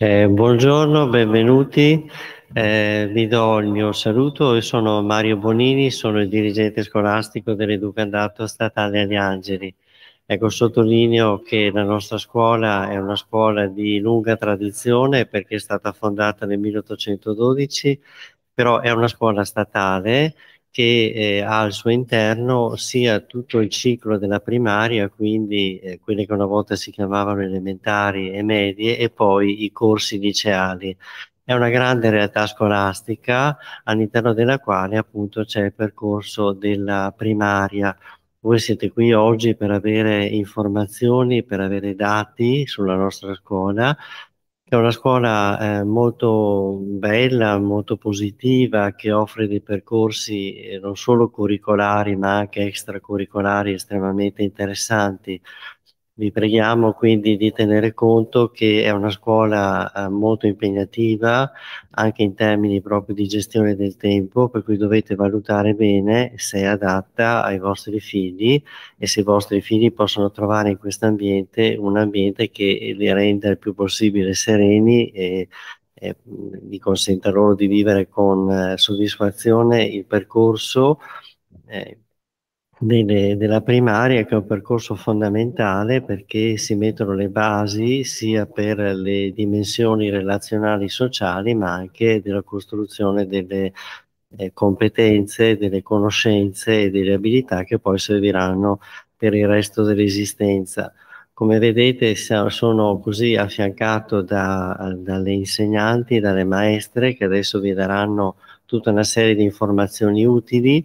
Eh, buongiorno, benvenuti. Eh, vi do il mio saluto, io sono Mario Bonini, sono il dirigente scolastico dell'Educandato Statale agli Angeli. Ecco, sottolineo che la nostra scuola è una scuola di lunga tradizione perché è stata fondata nel 1812, però è una scuola statale che eh, ha al suo interno sia tutto il ciclo della primaria, quindi eh, quelle che una volta si chiamavano elementari e medie, e poi i corsi liceali. È una grande realtà scolastica all'interno della quale appunto c'è il percorso della primaria. Voi siete qui oggi per avere informazioni, per avere dati sulla nostra scuola, è una scuola eh, molto bella, molto positiva, che offre dei percorsi eh, non solo curricolari ma anche extracurricolari estremamente interessanti. Vi preghiamo quindi di tenere conto che è una scuola eh, molto impegnativa anche in termini proprio di gestione del tempo, per cui dovete valutare bene se è adatta ai vostri figli e se i vostri figli possono trovare in questo ambiente un ambiente che li renda il più possibile sereni e, e mm, gli consenta loro di vivere con eh, soddisfazione il percorso. Eh, delle, della primaria che è un percorso fondamentale perché si mettono le basi sia per le dimensioni relazionali sociali ma anche della costruzione delle eh, competenze, delle conoscenze e delle abilità che poi serviranno per il resto dell'esistenza. Come vedete sono così affiancato da, dalle insegnanti, dalle maestre che adesso vi daranno tutta una serie di informazioni utili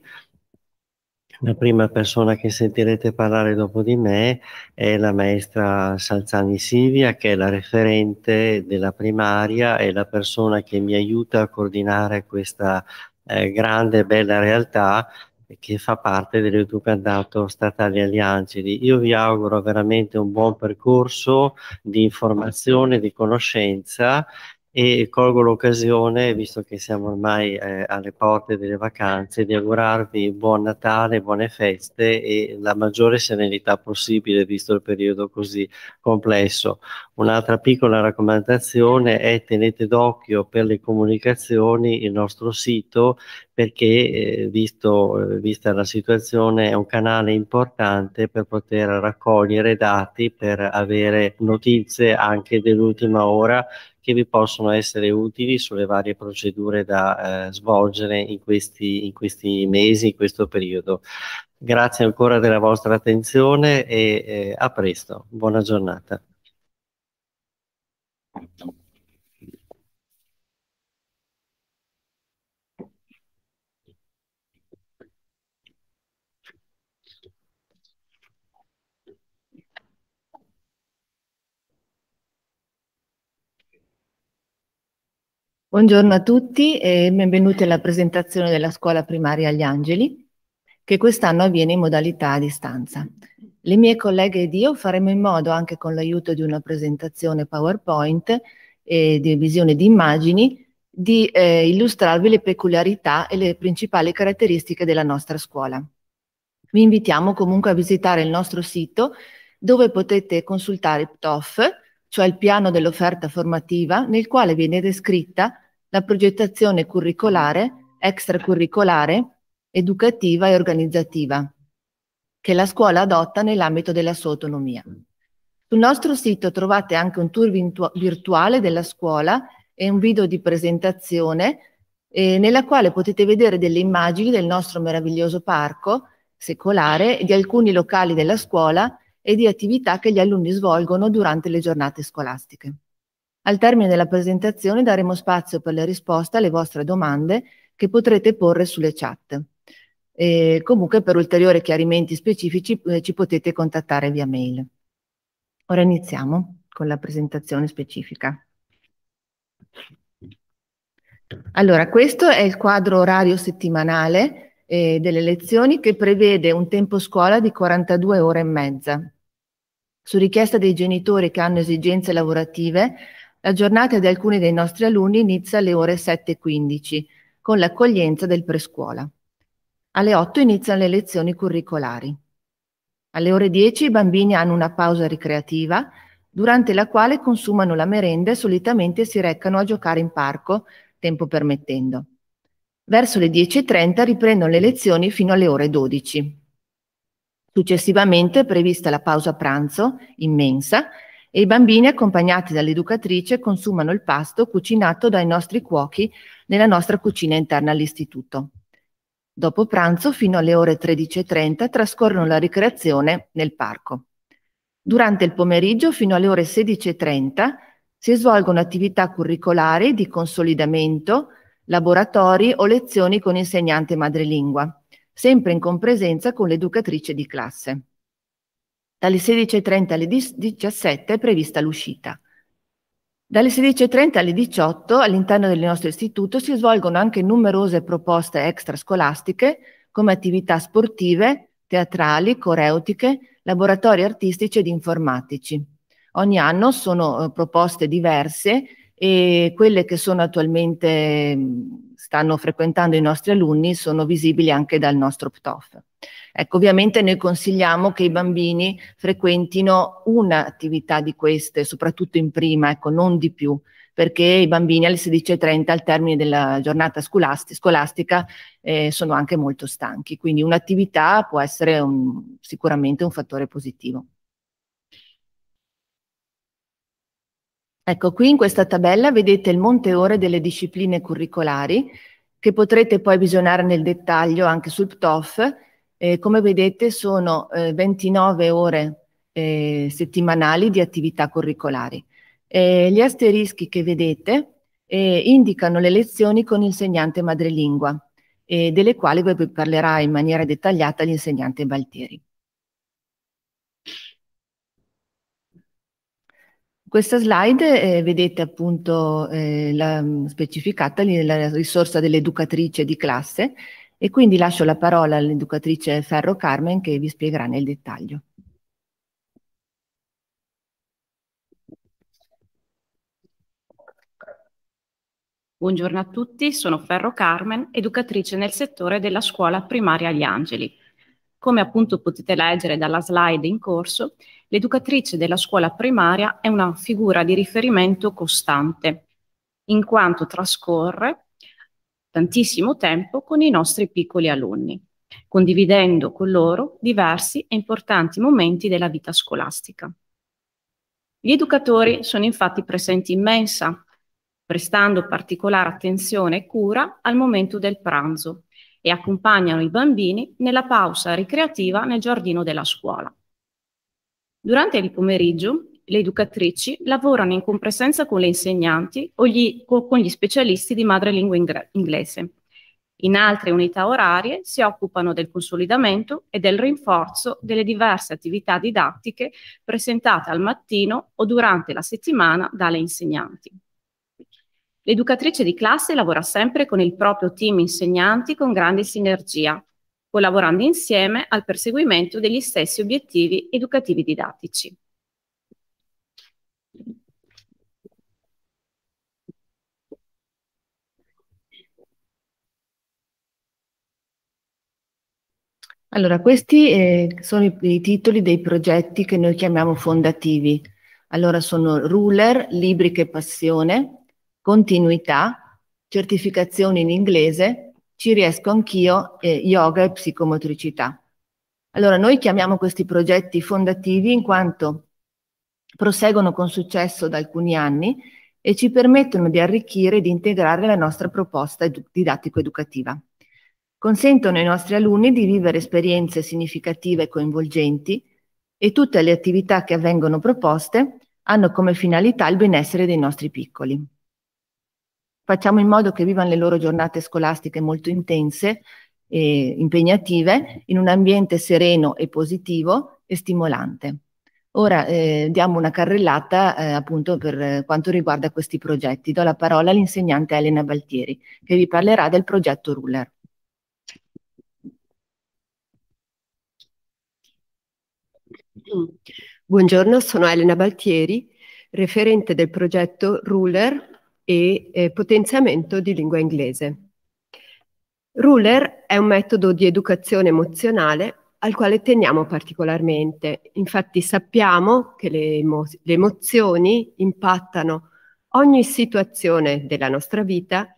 la prima persona che sentirete parlare dopo di me è la maestra Salzani Silvia, che è la referente della primaria e la persona che mi aiuta a coordinare questa eh, grande e bella realtà che fa parte dell'Educandato Statale Aliancidi. Io vi auguro veramente un buon percorso di informazione, di conoscenza e colgo l'occasione, visto che siamo ormai eh, alle porte delle vacanze, di augurarvi buon Natale, buone feste e la maggiore serenità possibile, visto il periodo così complesso. Un'altra piccola raccomandazione è tenete d'occhio per le comunicazioni il nostro sito perché, eh, visto, eh, vista la situazione, è un canale importante per poter raccogliere dati, per avere notizie anche dell'ultima ora che vi possono essere utili sulle varie procedure da eh, svolgere in questi, in questi mesi, in questo periodo. Grazie ancora della vostra attenzione e eh, a presto. Buona giornata. Buongiorno a tutti e benvenuti alla presentazione della scuola primaria Agli Angeli, che quest'anno avviene in modalità a distanza. Le mie colleghe ed io faremo in modo, anche con l'aiuto di una presentazione PowerPoint e di visione di immagini, di eh, illustrarvi le peculiarità e le principali caratteristiche della nostra scuola. Vi invitiamo comunque a visitare il nostro sito dove potete consultare PTOF, cioè il piano dell'offerta formativa, nel quale viene descritta la progettazione curricolare, extracurricolare, educativa e organizzativa che la scuola adotta nell'ambito della sua autonomia. Sul nostro sito trovate anche un tour virtuale della scuola e un video di presentazione eh, nella quale potete vedere delle immagini del nostro meraviglioso parco secolare, di alcuni locali della scuola e di attività che gli alunni svolgono durante le giornate scolastiche. Al termine della presentazione daremo spazio per le risposte alle vostre domande che potrete porre sulle chat. E comunque per ulteriori chiarimenti specifici eh, ci potete contattare via mail. Ora iniziamo con la presentazione specifica. Allora, questo è il quadro orario settimanale eh, delle lezioni che prevede un tempo scuola di 42 ore e mezza. Su richiesta dei genitori che hanno esigenze lavorative, la giornata di alcuni dei nostri alunni inizia alle ore 7.15 con l'accoglienza del prescuola. Alle 8 iniziano le lezioni curricolari. Alle ore 10 i bambini hanno una pausa ricreativa durante la quale consumano la merenda e solitamente si recano a giocare in parco, tempo permettendo. Verso le 10.30 riprendono le lezioni fino alle ore 12. Successivamente è prevista la pausa pranzo immensa e i bambini accompagnati dall'educatrice consumano il pasto cucinato dai nostri cuochi nella nostra cucina interna all'istituto. Dopo pranzo fino alle ore 13.30 trascorrono la ricreazione nel parco. Durante il pomeriggio fino alle ore 16.30 si svolgono attività curricolari di consolidamento, laboratori o lezioni con insegnante madrelingua, sempre in compresenza con l'educatrice di classe. Dalle 16.30 alle 17 è prevista l'uscita. Dalle 16.30 alle 18 all'interno del nostro istituto si svolgono anche numerose proposte extrascolastiche come attività sportive, teatrali, coreutiche, laboratori artistici ed informatici. Ogni anno sono eh, proposte diverse e quelle che sono attualmente mm, stanno frequentando i nostri alunni sono visibili anche dal nostro PTOF. Ecco, ovviamente noi consigliamo che i bambini frequentino un'attività di queste, soprattutto in prima, ecco, non di più, perché i bambini alle 16.30 al termine della giornata scolastica, scolastica eh, sono anche molto stanchi, quindi un'attività può essere un, sicuramente un fattore positivo. Ecco, qui in questa tabella vedete il monte ore delle discipline curricolari che potrete poi visionare nel dettaglio anche sul PTOF. Eh, come vedete sono eh, 29 ore eh, settimanali di attività curricolari. Eh, gli asterischi che vedete eh, indicano le lezioni con insegnante madrelingua, eh, delle quali poi parlerà in maniera dettagliata l'insegnante Baltieri. questa slide eh, vedete appunto eh, la, mm, specificata la risorsa dell'educatrice di classe e quindi lascio la parola all'educatrice Ferro Carmen che vi spiegherà nel dettaglio. Buongiorno a tutti, sono Ferro Carmen, educatrice nel settore della scuola primaria Agli Angeli. Come appunto potete leggere dalla slide in corso, l'educatrice della scuola primaria è una figura di riferimento costante, in quanto trascorre tantissimo tempo con i nostri piccoli alunni, condividendo con loro diversi e importanti momenti della vita scolastica. Gli educatori sono infatti presenti in mensa, prestando particolare attenzione e cura al momento del pranzo, e accompagnano i bambini nella pausa ricreativa nel giardino della scuola. Durante il pomeriggio le educatrici lavorano in compresenza con le insegnanti o, gli, o con gli specialisti di madrelingua inglese. In altre unità orarie si occupano del consolidamento e del rinforzo delle diverse attività didattiche presentate al mattino o durante la settimana dalle insegnanti. L'educatrice di classe lavora sempre con il proprio team insegnanti con grande sinergia, collaborando insieme al perseguimento degli stessi obiettivi educativi didattici. Allora, questi eh, sono i, i, titoli dei progetti che noi chiamiamo fondativi. Allora, sono Ruler, Libri che Passione, continuità, certificazione in inglese, ci riesco anch'io, eh, yoga e psicomotricità. Allora, noi chiamiamo questi progetti fondativi in quanto proseguono con successo da alcuni anni e ci permettono di arricchire e di integrare la nostra proposta didattico-educativa. Consentono ai nostri alunni di vivere esperienze significative e coinvolgenti e tutte le attività che avvengono proposte hanno come finalità il benessere dei nostri piccoli facciamo in modo che vivano le loro giornate scolastiche molto intense e impegnative in un ambiente sereno e positivo e stimolante. Ora eh, diamo una carrellata eh, appunto per eh, quanto riguarda questi progetti. Do la parola all'insegnante Elena Baltieri che vi parlerà del progetto Ruler. Buongiorno, sono Elena Baltieri, referente del progetto Ruler e eh, potenziamento di lingua inglese. Ruler è un metodo di educazione emozionale al quale teniamo particolarmente. Infatti sappiamo che le, emo le emozioni impattano ogni situazione della nostra vita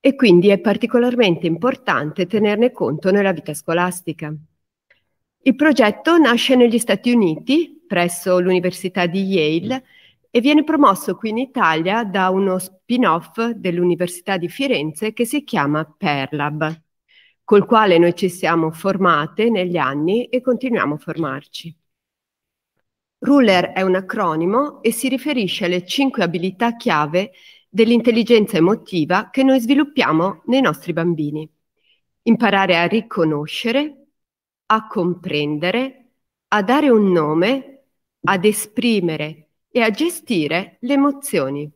e quindi è particolarmente importante tenerne conto nella vita scolastica. Il progetto nasce negli Stati Uniti, presso l'Università di Yale, e viene promosso qui in Italia da uno spin-off dell'Università di Firenze che si chiama Perlab, col quale noi ci siamo formate negli anni e continuiamo a formarci. Ruler è un acronimo e si riferisce alle cinque abilità chiave dell'intelligenza emotiva che noi sviluppiamo nei nostri bambini. Imparare a riconoscere, a comprendere, a dare un nome, ad esprimere e a gestire le emozioni.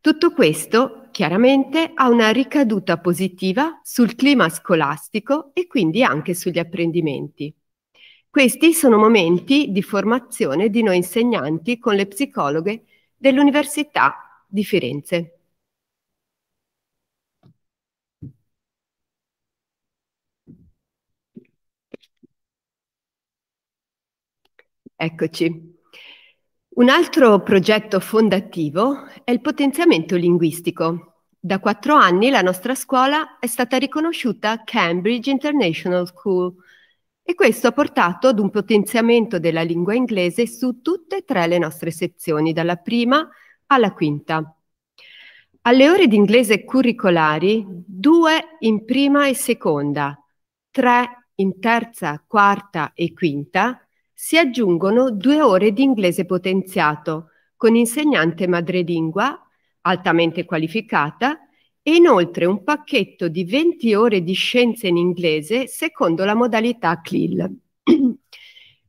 Tutto questo chiaramente ha una ricaduta positiva sul clima scolastico e quindi anche sugli apprendimenti. Questi sono momenti di formazione di noi insegnanti con le psicologhe dell'Università di Firenze. Eccoci. Un altro progetto fondativo è il potenziamento linguistico. Da quattro anni la nostra scuola è stata riconosciuta Cambridge International School e questo ha portato ad un potenziamento della lingua inglese su tutte e tre le nostre sezioni, dalla prima alla quinta. Alle ore di inglese curricolari, due in prima e seconda, tre in terza, quarta e quinta, si aggiungono due ore di inglese potenziato con insegnante madrelingua altamente qualificata e inoltre un pacchetto di 20 ore di scienze in inglese secondo la modalità CLIL.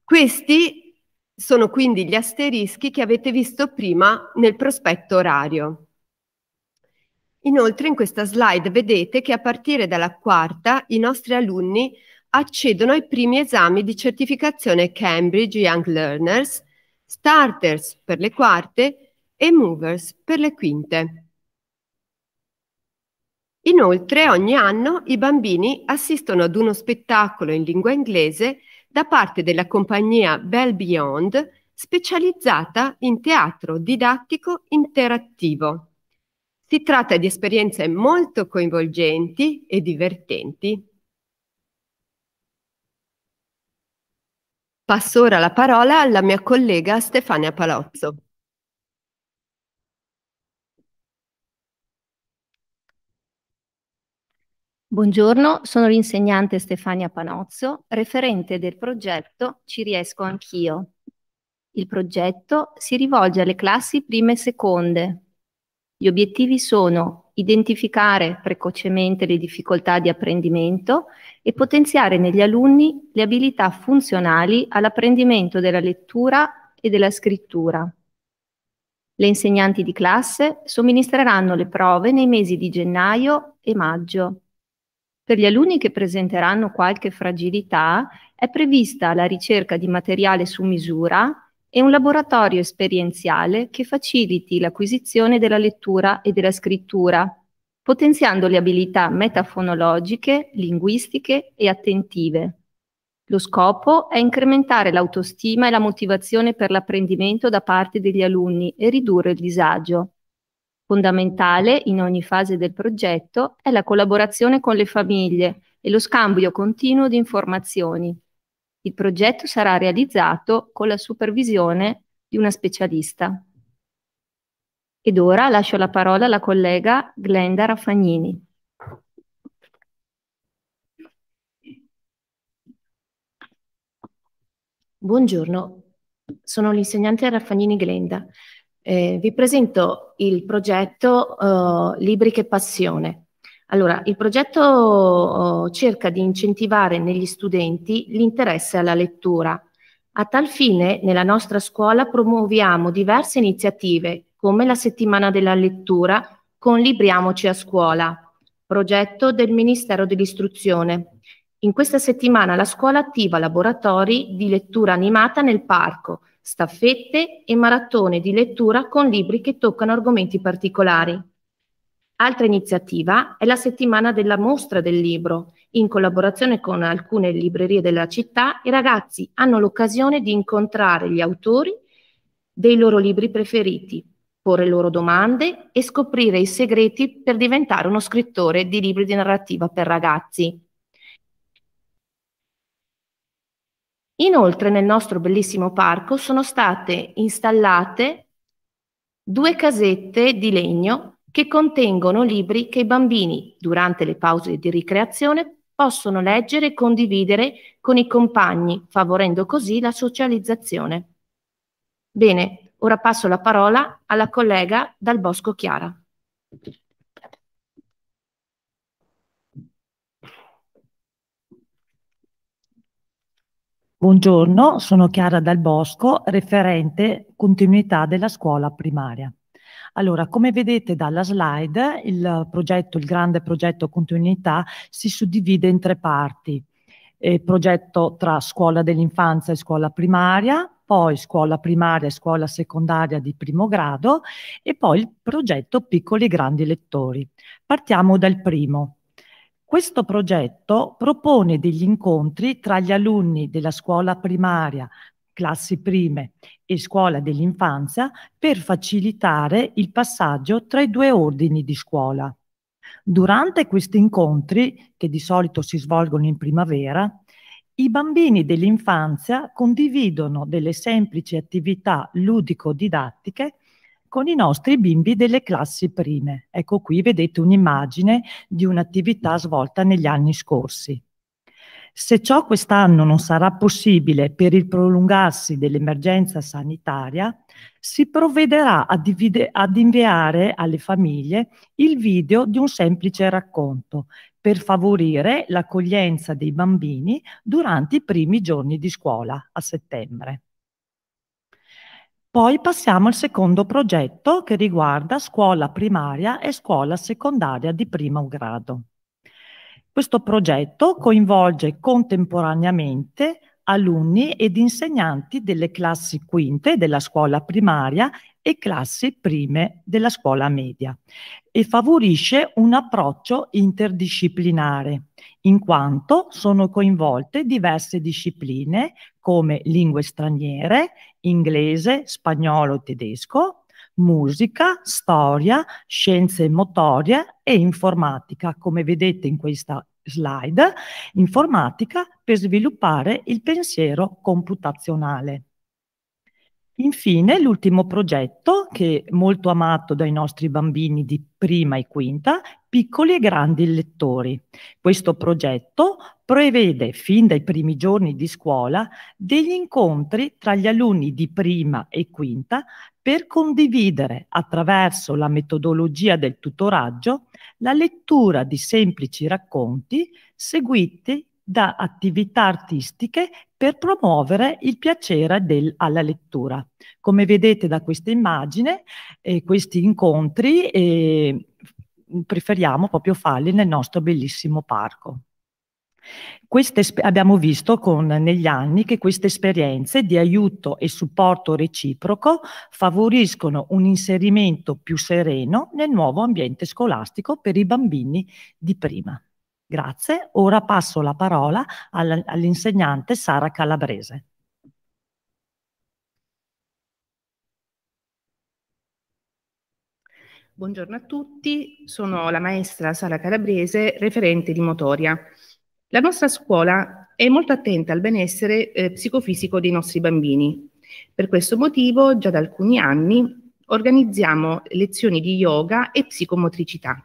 Questi sono quindi gli asterischi che avete visto prima nel prospetto orario. Inoltre in questa slide vedete che a partire dalla quarta i nostri alunni accedono ai primi esami di certificazione Cambridge Young Learners, Starters per le quarte e Movers per le quinte. Inoltre ogni anno i bambini assistono ad uno spettacolo in lingua inglese da parte della compagnia Bell Beyond specializzata in teatro didattico interattivo. Si tratta di esperienze molto coinvolgenti e divertenti Passo ora la parola alla mia collega Stefania Palozzo. Buongiorno, sono l'insegnante Stefania Panozzo, referente del progetto Ci riesco anch'io. Il progetto si rivolge alle classi prime e seconde gli obiettivi sono identificare precocemente le difficoltà di apprendimento e potenziare negli alunni le abilità funzionali all'apprendimento della lettura e della scrittura. Le insegnanti di classe somministreranno le prove nei mesi di gennaio e maggio. Per gli alunni che presenteranno qualche fragilità è prevista la ricerca di materiale su misura e un laboratorio esperienziale che faciliti l'acquisizione della lettura e della scrittura, potenziando le abilità metafonologiche, linguistiche e attentive. Lo scopo è incrementare l'autostima e la motivazione per l'apprendimento da parte degli alunni e ridurre il disagio. Fondamentale in ogni fase del progetto è la collaborazione con le famiglie e lo scambio continuo di informazioni. Il progetto sarà realizzato con la supervisione di una specialista. Ed ora lascio la parola alla collega Glenda Raffagnini. Buongiorno, sono l'insegnante Raffagnini Glenda. Eh, vi presento il progetto eh, Libri che Passione, allora, il progetto oh, cerca di incentivare negli studenti l'interesse alla lettura. A tal fine, nella nostra scuola promuoviamo diverse iniziative, come la settimana della lettura con Libriamoci a scuola, progetto del Ministero dell'Istruzione. In questa settimana la scuola attiva laboratori di lettura animata nel parco, staffette e maratone di lettura con libri che toccano argomenti particolari. Altra iniziativa è la settimana della mostra del libro. In collaborazione con alcune librerie della città, i ragazzi hanno l'occasione di incontrare gli autori dei loro libri preferiti, porre loro domande e scoprire i segreti per diventare uno scrittore di libri di narrativa per ragazzi. Inoltre nel nostro bellissimo parco sono state installate due casette di legno che contengono libri che i bambini, durante le pause di ricreazione, possono leggere e condividere con i compagni, favorendo così la socializzazione. Bene, ora passo la parola alla collega Dal Bosco Chiara. Buongiorno, sono Chiara Dal Bosco, referente continuità della scuola primaria. Allora, come vedete dalla slide, il progetto, il grande progetto Continuità si suddivide in tre parti. Eh, progetto tra scuola dell'infanzia e scuola primaria, poi scuola primaria e scuola secondaria di primo grado e poi il progetto Piccoli e Grandi Lettori. Partiamo dal primo. Questo progetto propone degli incontri tra gli alunni della scuola primaria classi prime e scuola dell'infanzia per facilitare il passaggio tra i due ordini di scuola. Durante questi incontri, che di solito si svolgono in primavera, i bambini dell'infanzia condividono delle semplici attività ludico-didattiche con i nostri bimbi delle classi prime. Ecco qui vedete un'immagine di un'attività svolta negli anni scorsi. Se ciò quest'anno non sarà possibile per il prolungarsi dell'emergenza sanitaria, si provvederà a ad inviare alle famiglie il video di un semplice racconto per favorire l'accoglienza dei bambini durante i primi giorni di scuola a settembre. Poi passiamo al secondo progetto che riguarda scuola primaria e scuola secondaria di primo grado. Questo progetto coinvolge contemporaneamente alunni ed insegnanti delle classi quinte della scuola primaria e classi prime della scuola media e favorisce un approccio interdisciplinare, in quanto sono coinvolte diverse discipline come lingue straniere, inglese, spagnolo, e tedesco, musica, storia, scienze motorie e informatica, come vedete in questa slide, informatica per sviluppare il pensiero computazionale. Infine, l'ultimo progetto, che è molto amato dai nostri bambini di prima e quinta, piccoli e grandi lettori. Questo progetto prevede, fin dai primi giorni di scuola, degli incontri tra gli alunni di prima e quinta per condividere attraverso la metodologia del tutoraggio la lettura di semplici racconti seguiti da attività artistiche per promuovere il piacere del, alla lettura. Come vedete da questa immagine, eh, questi incontri eh, preferiamo proprio farli nel nostro bellissimo parco. Queste, abbiamo visto con, negli anni che queste esperienze di aiuto e supporto reciproco favoriscono un inserimento più sereno nel nuovo ambiente scolastico per i bambini di prima. Grazie, ora passo la parola all'insegnante Sara Calabrese. Buongiorno a tutti, sono la maestra Sara Calabrese, referente di Motoria. La nostra scuola è molto attenta al benessere eh, psicofisico dei nostri bambini. Per questo motivo, già da alcuni anni, organizziamo lezioni di yoga e psicomotricità,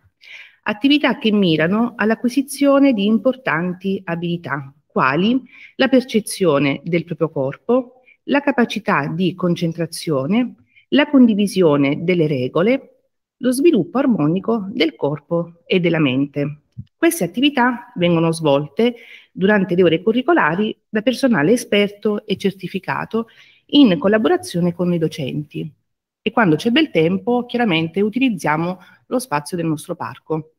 attività che mirano all'acquisizione di importanti abilità, quali la percezione del proprio corpo, la capacità di concentrazione, la condivisione delle regole, lo sviluppo armonico del corpo e della mente. Queste attività vengono svolte durante le ore curricolari da personale esperto e certificato in collaborazione con i docenti e quando c'è bel tempo chiaramente utilizziamo lo spazio del nostro parco.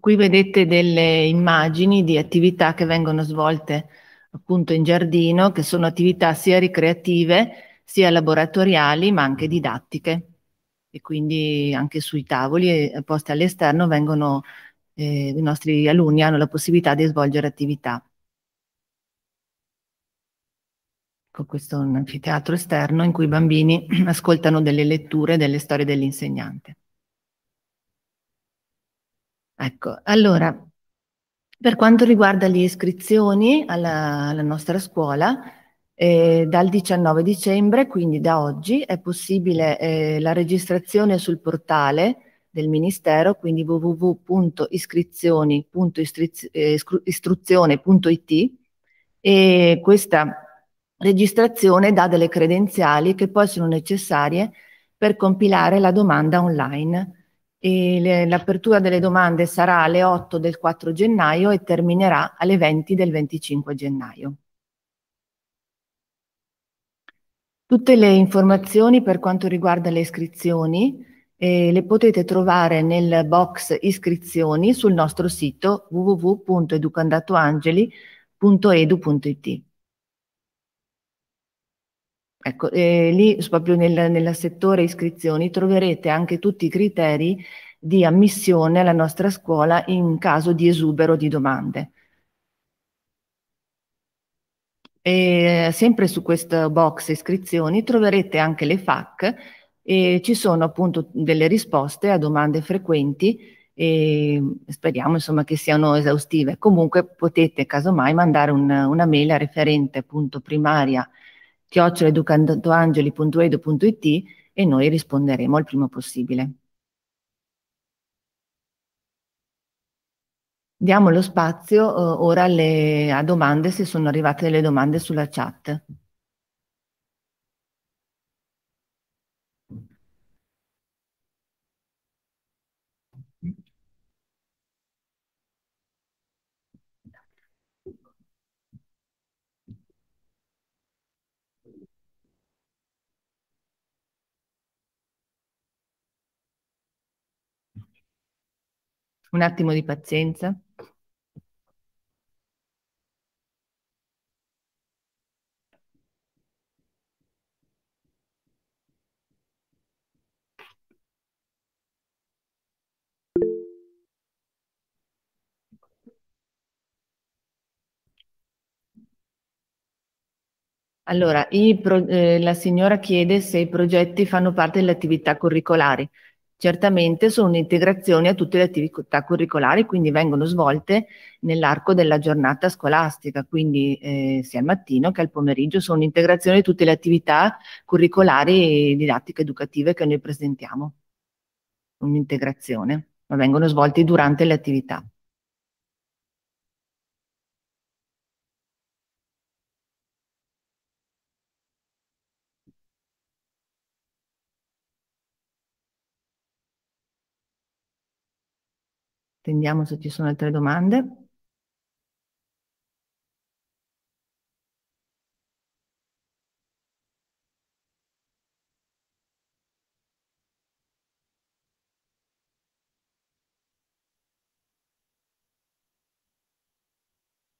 Qui vedete delle immagini di attività che vengono svolte appunto in giardino, che sono attività sia ricreative sia laboratoriali ma anche didattiche e quindi anche sui tavoli eh, posti all'esterno vengono eh, i nostri alunni hanno la possibilità di svolgere attività. Ecco, questo è un anfiteatro esterno in cui i bambini ascoltano delle letture delle storie dell'insegnante. Ecco, allora per quanto riguarda le iscrizioni alla, alla nostra scuola, eh, dal 19 dicembre, quindi da oggi, è possibile eh, la registrazione sul portale del Ministero, quindi www.iscrizioni.istruzione.it eh, e questa registrazione dà delle credenziali che poi sono necessarie per compilare la domanda online l'apertura delle domande sarà alle 8 del 4 gennaio e terminerà alle 20 del 25 gennaio. Tutte le informazioni per quanto riguarda le iscrizioni eh, le potete trovare nel box iscrizioni sul nostro sito www.educandatoangeli.edu.it. Ecco, eh, lì proprio nel, nel, settore iscrizioni troverete anche tutti i criteri di ammissione alla nostra scuola in caso di esubero di domande. E sempre su questo box iscrizioni troverete anche le FAC e ci sono appunto delle risposte a domande frequenti e speriamo insomma che siano esaustive. Comunque potete casomai mandare un, una mail a referente appunto primaria chiocciolaeducandoangeli.edu.it e noi risponderemo il prima possibile. Diamo lo spazio eh, ora alle, a domande se sono arrivate delle domande sulla chat. Un attimo di pazienza. Allora, i pro, eh, la signora chiede se i progetti fanno parte delle attività curricolari certamente sono un'integrazione a tutte le attività curricolari, quindi vengono svolte nell'arco della giornata scolastica, quindi eh, sia al mattino che al pomeriggio sono un'integrazione di tutte le attività curricolari e didattiche educative che noi presentiamo, un'integrazione, ma vengono svolte durante le attività. Attendiamo se ci sono altre domande.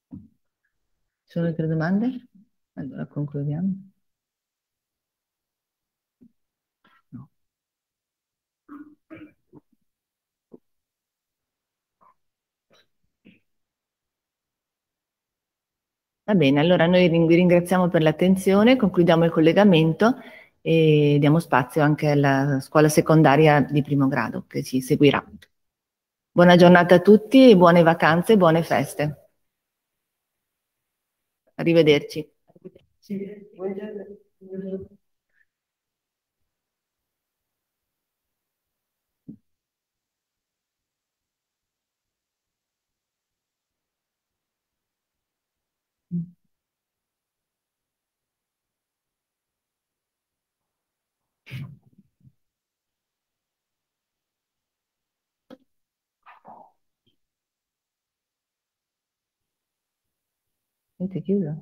Ci sono altre domande? Allora concludiamo. Va bene, allora noi vi ringraziamo per l'attenzione, concludiamo il collegamento e diamo spazio anche alla scuola secondaria di primo grado che ci seguirà. Buona giornata a tutti buone vacanze e buone feste. Arrivederci. Arrivederci. Buongiorno. 对，就是。